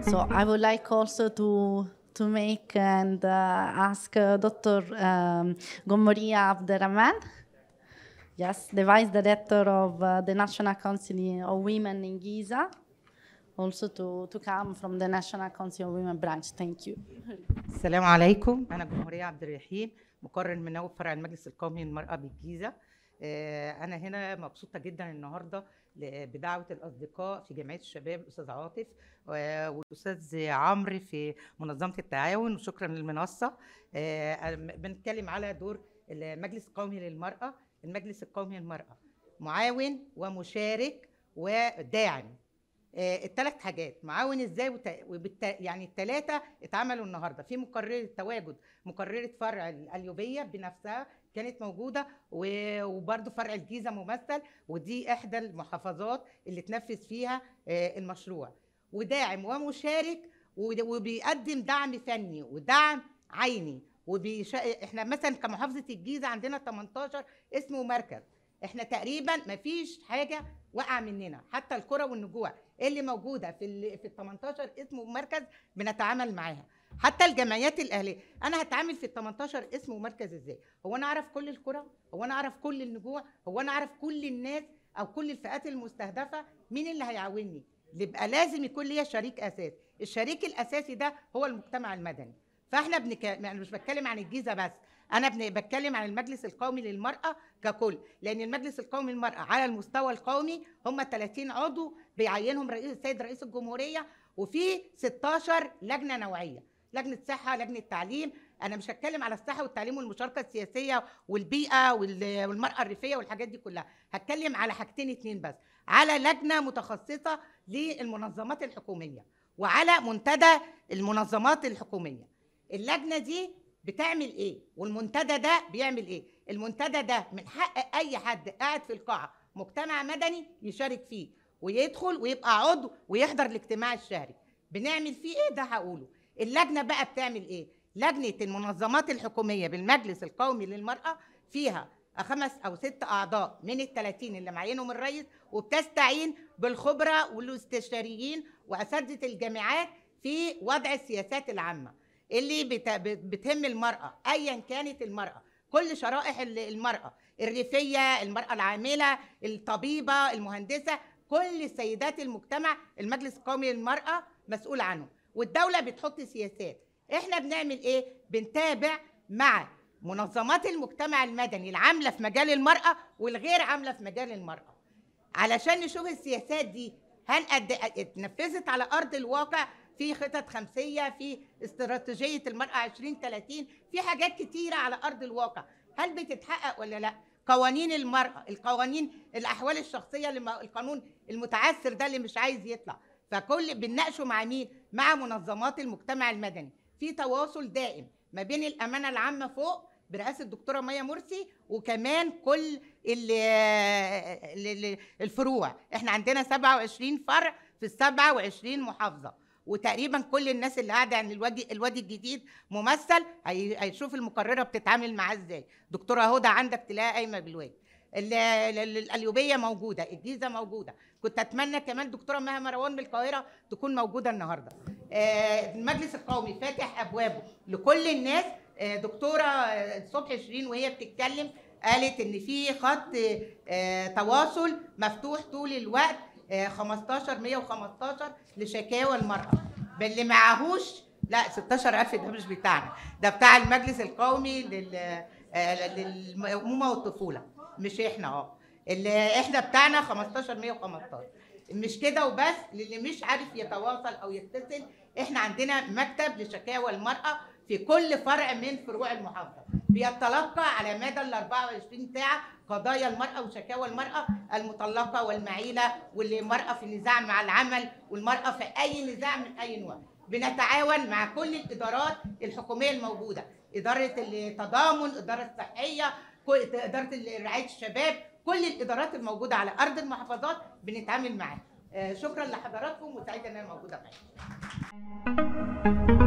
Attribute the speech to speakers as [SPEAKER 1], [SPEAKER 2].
[SPEAKER 1] So I would like also to to make and uh, ask uh, Dr. Um, Gomoria Abderrahman, yes, the Vice Director of uh, the National Council of Women in Giza, also to, to come from the National Council of Women branch. Thank you. Assalamu alaikum. I'm Gomoria Abderrahim. مقرر من فرع المجلس القومي للمرأة بالجيزة آه، أنا هنا مبسوطة جدا النهاردة بدعوة الأصدقاء في جمعية الشباب الأستاذ عاطف والأستاذ عمرو في منظمة التعاون وشكرا للمنصة آه، بنتكلم على دور المجلس القومي للمرأة المجلس القومي للمرأة معاون ومشارك وداعم آه، الثلاث حاجات معاون ازاي وت... وبالت... يعني الثلاثه اتعملوا النهارده في مقرره تواجد مقرره فرع الاليوبيه بنفسها كانت موجوده و... وبرده فرع الجيزه ممثل ودي احدى المحافظات اللي تنفذ فيها آه، المشروع وداعم ومشارك وبيقدم دعم فني ودعم عيني وبيش... احنا مثلا كمحافظه الجيزه عندنا 18 اسمه مركز احنا تقريبا ما فيش حاجه وقع مننا حتى الكره والنجوع اللي موجوده في ال في ال 18 اسم ومركز بنتعامل معاها حتى الجمعيات الاهليه انا هتعامل في ال 18 اسم ومركز ازاي هو انا اعرف كل الكره هو انا اعرف كل النجوع هو انا اعرف كل الناس او كل الفئات المستهدفه مين اللي هيعاوني يبقى لازم يكون ليا شريك اساس الشريك الاساسي ده هو المجتمع المدني فاحنا بنك... يعني مش بتكلم عن الجيزه بس انا بتكلم عن المجلس القومي للمراه ككل لان المجلس القومي للمراه على المستوى القومي هم 30 عضو بيعينهم رئيس السيد رئيس الجمهوريه وفي 16 لجنه نوعيه لجنه صحه لجنه تعليم انا مش هتكلم على الصحه والتعليم والمشاركه السياسيه والبيئه والمراه الريفيه والحاجات دي كلها هتكلم على حاجتين اتنين بس على لجنه متخصصه للمنظمات الحكوميه وعلى منتدى المنظمات الحكوميه اللجنه دي بتعمل ايه والمنتدى ده بيعمل ايه المنتدى ده من حق اي حد قاعد في القاعه مجتمع مدني يشارك فيه ويدخل ويبقى عضو ويحضر الاجتماع الشهري بنعمل فيه ايه ده هقوله اللجنه بقى بتعمل ايه لجنه المنظمات الحكوميه بالمجلس القومي للمراه فيها خمس او ست اعضاء من ال 30 اللي معينهم الرئيس وبتستعين بالخبره والاستشاريين واساتذه الجامعات في وضع السياسات العامه اللي بتهم المرأة أيا كانت المرأة كل شرائح المرأة الريفية المرأة العاملة الطبيبة المهندسة كل سيدات المجتمع المجلس القومي للمرأة مسؤول عنه والدولة بتحط سياسات احنا بنعمل ايه بنتابع مع منظمات المجتمع المدني العاملة في مجال المرأة والغير عاملة في مجال المرأة علشان نشوف السياسات دي هل قد اتنفذت على ارض الواقع في خطط خمسيه في استراتيجيه المراه 2030 في حاجات كتيره على ارض الواقع هل بتتحقق ولا لا قوانين المراه القوانين الاحوال الشخصيه القانون المتعثر ده اللي مش عايز يطلع فكل بنناقشه مع مين مع منظمات المجتمع المدني في تواصل دائم ما بين الامانه العامه فوق برئاسه الدكتوره مايا مرسي وكمان كل الفروع احنا عندنا 27 فرع في 27 محافظه وتقريبا كل الناس اللي قاعده عن الوادي الوادي الجديد ممثل هيشوف المقرره بتتعامل معاه ازاي دكتوره هدى عندك تلاقيها قايمه بالوادي القليوبيه موجوده الجيزه موجوده كنت اتمنى كمان دكتوره مها مروان من القاهره تكون موجوده النهارده آه، المجلس القومي فاتح ابوابه لكل الناس آه، دكتوره آه، صبحي شيرين وهي بتتكلم قالت ان في خط تواصل مفتوح طول الوقت 15 آه، 115 لشكاوى المرأة باللي معهوش لا 16000 ده مش بتاعنا ده بتاع المجلس القومي لل آه، للأمومة والطفولة مش احنا اه اللي احنا بتاعنا 15115 مش كده وبس للي مش عارف يتواصل او يتصل احنا عندنا مكتب لشكاوى المرأة في كل فرع من فروع المحافظه بيتلقى على مدى ال 24 ساعه قضايا المراه وشكاوى المراه المطلقه والمعيله والمراه في النزاع مع العمل والمراه في اي نزاع من اي نوع بنتعاون مع كل الادارات الحكوميه الموجوده اداره التضامن اداره الصحيه اداره رعايه الشباب كل الادارات الموجوده على ارض المحافظات بنتعامل معاها آه، شكرا لحضراتكم وسعيده ان انا موجوده معاكم